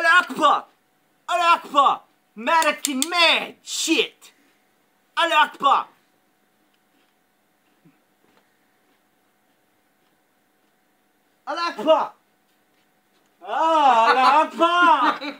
العقبة العقبة مالك mad شيت العقبة العقبة آه العقبة